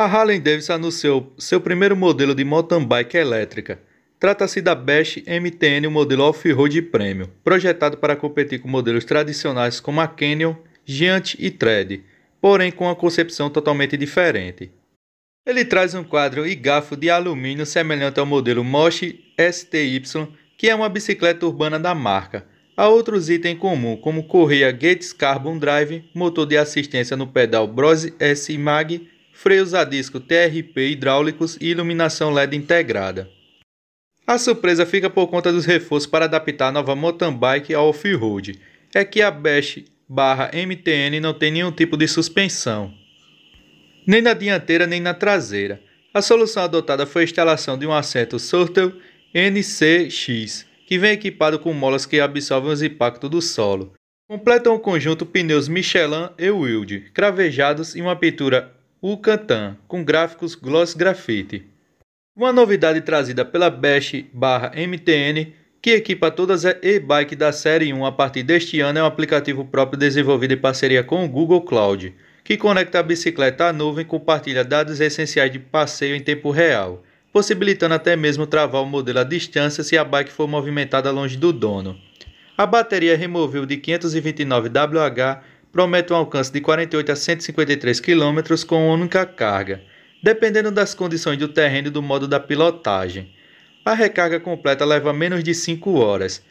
A Harley Davidson anunciou seu primeiro modelo de mountain bike elétrica. Trata-se da Bash MTN, o modelo off-road premium, projetado para competir com modelos tradicionais como a Canyon, Giant e Tread, porém com uma concepção totalmente diferente. Ele traz um quadro e garfo de alumínio semelhante ao modelo Moshi STY, que é uma bicicleta urbana da marca. Há outros itens em comum, como correia Gates Carbon Drive, motor de assistência no pedal Bros S Mag freios a disco TRP hidráulicos e iluminação LED integrada. A surpresa fica por conta dos reforços para adaptar a nova mountain bike ao off-road. É que a Bash barra MTN não tem nenhum tipo de suspensão, nem na dianteira nem na traseira. A solução adotada foi a instalação de um assento Surtel NCX, que vem equipado com molas que absorvem os impactos do solo. Completam o conjunto pneus Michelin e Wild, cravejados e uma pintura o Cantan, com gráficos Gloss Graffiti. Uma novidade trazida pela Bash MTN, que equipa todas as e bikes da série 1 a partir deste ano, é um aplicativo próprio desenvolvido em parceria com o Google Cloud, que conecta a bicicleta à nuvem e compartilha dados essenciais de passeio em tempo real, possibilitando até mesmo travar o modelo à distância se a bike for movimentada longe do dono. A bateria removível de 529 WH promete um alcance de 48 a 153 km com única carga, dependendo das condições do terreno e do modo da pilotagem. A recarga completa leva menos de 5 horas,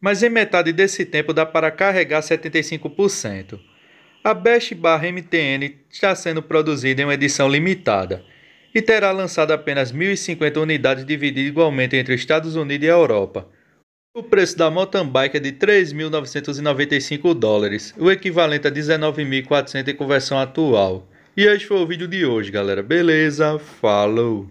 mas em metade desse tempo dá para carregar 75%. A Best Bar MTN está sendo produzida em uma edição limitada e terá lançado apenas 1.050 unidades divididas igualmente entre Estados Unidos e Europa. O preço da mountain bike é de 3.995 dólares, o equivalente a 19.400 em conversão atual. E esse foi o vídeo de hoje, galera. Beleza? Falou!